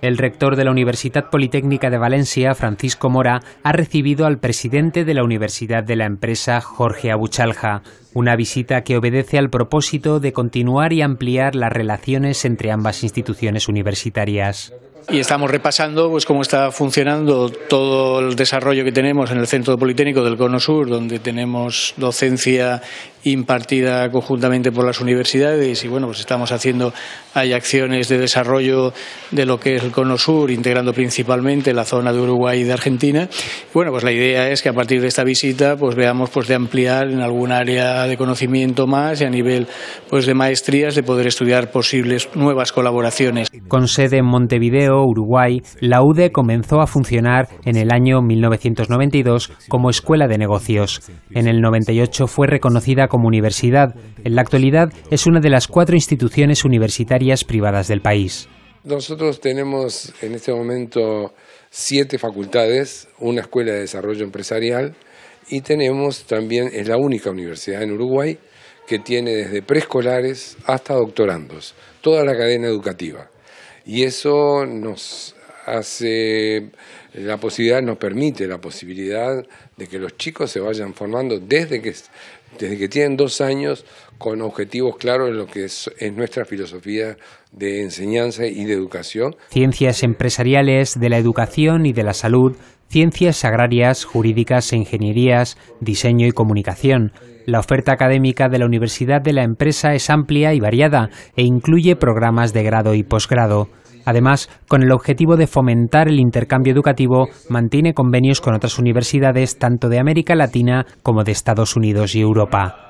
El rector de la Universidad Politécnica de Valencia, Francisco Mora, ha recibido al presidente de la Universidad de la Empresa, Jorge Abuchalja. Una visita que obedece al propósito de continuar y ampliar las relaciones entre ambas instituciones universitarias. Y estamos repasando pues, cómo está funcionando todo el desarrollo que tenemos en el Centro Politécnico del Cono Sur, donde tenemos docencia impartida conjuntamente por las universidades y bueno, pues estamos haciendo, hay acciones de desarrollo de lo que es el Cono Sur, integrando principalmente la zona de Uruguay y de Argentina. Bueno, pues la idea es que a partir de esta visita pues veamos pues de ampliar en algún área de conocimiento más y a nivel pues, de maestrías de poder estudiar posibles nuevas colaboraciones. Con sede en Montevideo, Uruguay, la UDE comenzó a funcionar en el año 1992 como Escuela de Negocios. En el 98 fue reconocida como universidad. En la actualidad es una de las cuatro instituciones universitarias privadas del país. Nosotros tenemos en este momento siete facultades, una escuela de desarrollo empresarial, y tenemos también, es la única universidad en Uruguay que tiene desde preescolares hasta doctorandos, toda la cadena educativa. Y eso nos hace la posibilidad, nos permite la posibilidad de que los chicos se vayan formando desde que, tienen dos años con objetivos claros en lo que es, es nuestra filosofía de enseñanza y de educación. Ciencias empresariales de la educación y de la salud ciencias agrarias, jurídicas e ingenierías, diseño y comunicación. La oferta académica de la Universidad de la Empresa es amplia y variada e incluye programas de grado y posgrado. Además, con el objetivo de fomentar el intercambio educativo, mantiene convenios con otras universidades tanto de América Latina como de Estados Unidos y Europa.